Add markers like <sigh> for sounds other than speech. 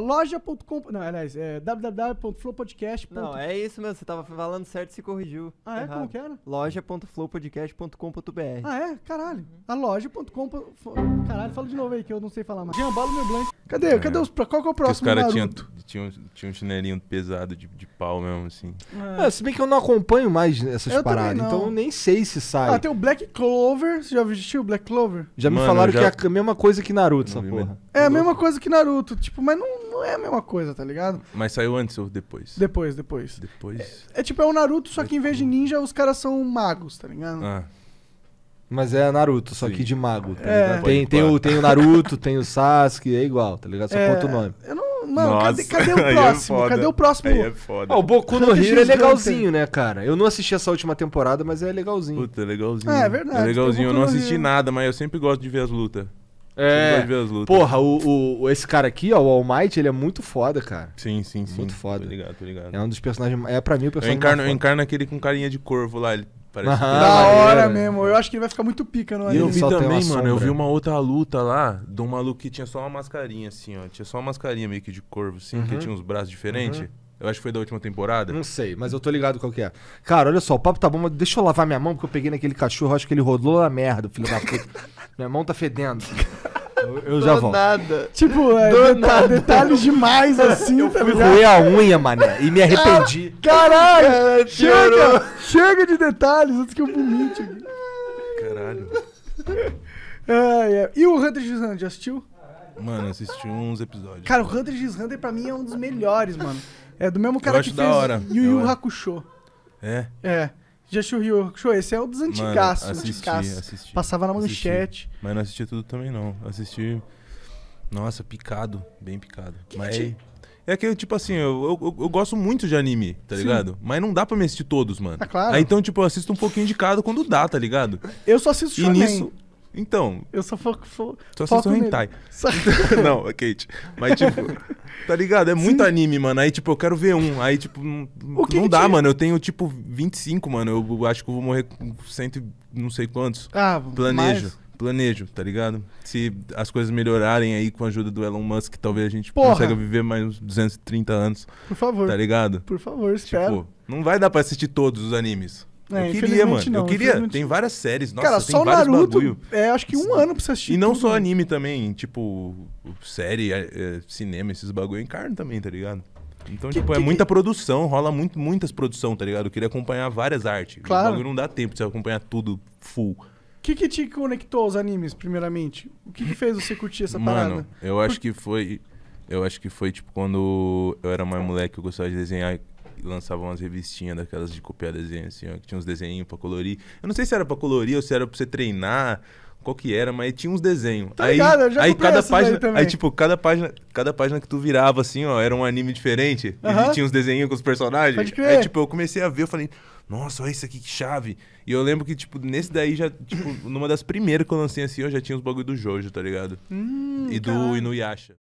Loja.com. Não, aliás, é www.flowpodcast.com Não, é isso mesmo. Você tava falando certo e se corrigiu. Ah, é? Errado. Como que era? Loja.flowpodcast.com.br. Ah, é? Caralho. A loja.com. Caralho, fala de novo aí que eu não sei falar mais. Jean, bala meu blank. Cadê? É. Cadê os. Qual que é o próximo? Os caras tinham tinha, tinha um chinelinho pesado de, de pau mesmo, assim. É. É, se bem que eu não acompanho mais essas eu paradas, então eu nem sei se sai. Ah, tem o Black Clover. Você já assistiu o Black Clover? Já Mano, me falaram já... que é a mesma coisa que Naruto, não essa porra. É a mesma coisa que Naruto, tipo, mas não é a mesma coisa, tá ligado? Mas saiu antes ou depois? Depois, depois. Depois. É, é tipo, é o Naruto, só que em vez de ninja, os caras são magos, tá ligado? Ah. Mas é Naruto, só Sim. que de mago, tá é. ligado? Tem, tem, o, tem o Naruto, tem o <laughs> Sasuke, é igual, tá ligado? Só é, conta o nome. Eu não. Mano, cadê, <laughs> é cadê, o próximo? É cadê o próximo? é foda. Ah, o Boku no Hero é legalzinho, né, cara? Eu não assisti essa última temporada, mas é legalzinho. Puta, é legalzinho. É, é verdade. É legalzinho. Eu não assisti nada, mas eu sempre gosto de ver as lutas. É. Porra, o, o, esse cara aqui, ó, o All Might, ele é muito foda, cara. Sim, sim, sim. Muito foda. Tô ligado, tô ligado. É um dos personagens. É pra mim o personagem. Eu encarno, eu encarno aquele com carinha de corvo lá. Ele parece. Ah, da hora mesmo. Eu acho que ele vai ficar muito pica no anime. eu vi só também, mano. Sombra. Eu vi uma outra luta lá de um maluco que tinha só uma mascarinha, assim, ó. Tinha só uma mascarinha meio que de corvo, assim, uhum. que tinha uns braços diferentes. Uhum. Eu acho que foi da última temporada. Não sei, mas eu tô ligado qual que é. Cara, olha só, o papo tá bom, mas deixa eu lavar minha mão, porque eu peguei naquele cachorro, acho que ele rodou a merda, filho da puta. <laughs> minha mão tá fedendo. Eu, eu <laughs> já volto. nada. Tipo, é, Do nada. detalhes demais <laughs> assim, eu tá fui ligado? roer a unha, mané, e me arrependi. Ah, caralho! chega! Chega de detalhes antes que eu vomite. Caralho. Ah, é. E o Hunter x Hunter, já assistiu? Mano, assisti uns episódios. Cara, o Hunter x Hunter pra mim é um dos melhores, mano. É do mesmo cara Eu acho que da fez hora. Yu Yu Hakusho. É? É. Já assistiu o Yu Hakusho? Esse é o dos antigaços. Mano, assisti, assisti. Passava na assisti. manchete. Mas não assisti tudo também, não. Assisti... Nossa, picado. Bem picado. Que mas... Que... É que, tipo assim, eu, eu, eu, gosto muito de anime, tá Sim. ligado? Mas não dá pra me assistir todos, mano. Ah, claro. Aí, então, tipo, eu assisto um pouquinho de cada quando dá, tá ligado? Eu só assisto e shonen. Nisso, então. Eu só foco. Fo só assisto hentai. Só... <laughs> não, é Kate. Mas, tipo, <laughs> tá ligado? É muito Sim. anime, mano. Aí, tipo, eu quero ver um. Aí, tipo, não, dá, tinha? mano. Eu tenho, tipo, 25, mano. Eu acho que eu vou morrer com cento não sei quantos. Ah, Planejo. Mais? Planejo, tá ligado? Se as coisas melhorarem aí com a ajuda do Elon Musk, talvez a gente Porra. consiga viver mais uns 230 anos. Por favor. Tá ligado? Por favor, tipo, espero. Tipo, não vai dar pra assistir todos os animes. É, eu queria, mano. Não, eu queria. Tem várias séries. Nossa, Cara, tem só o Naruto, bagulho. É, acho que um ano pra você assistir. E não tudo, só anime também. Tipo, série, é, é cinema, esses bagulho eu encarno também, tá ligado? Então, que, tipo, é que, é muita produção, rola muito, muitas produção, tá ligado? Eu queria acompanhar várias artes. Claro. O bagulho não dá tempo de você acompanhar tudo full. O que, que te conectou aos animes, primeiramente? O que, que fez você curtir essa parada? eu acho que foi. Eu acho que foi, tipo, quando eu era mais moleque, eu gostava de desenhar lançavam umas revistinhas daquelas de copiar desenho, assim, ó, que tinha uns desenhinhos pra colorir. Eu não sei se era pra colorir ou se era pra você treinar, qual que era, mas tinha uns desenhos. Tá aí, ligado, eu já aí cada página, aí tipo, cada página, cada página que tu virava assim, ó, era um anime diferente e tinha uns desenhos com os personagens. Pode crer. Aí tipo, eu comecei a ver, eu falei, nossa, olha isso aqui que chave. E eu lembro que tipo, nesse daí já, tipo, numa das primeiras que eu lancei assim, eu já tinha os bagulho do Jojo, tá ligado? Hum, e do cara. Tá. Inuyasha.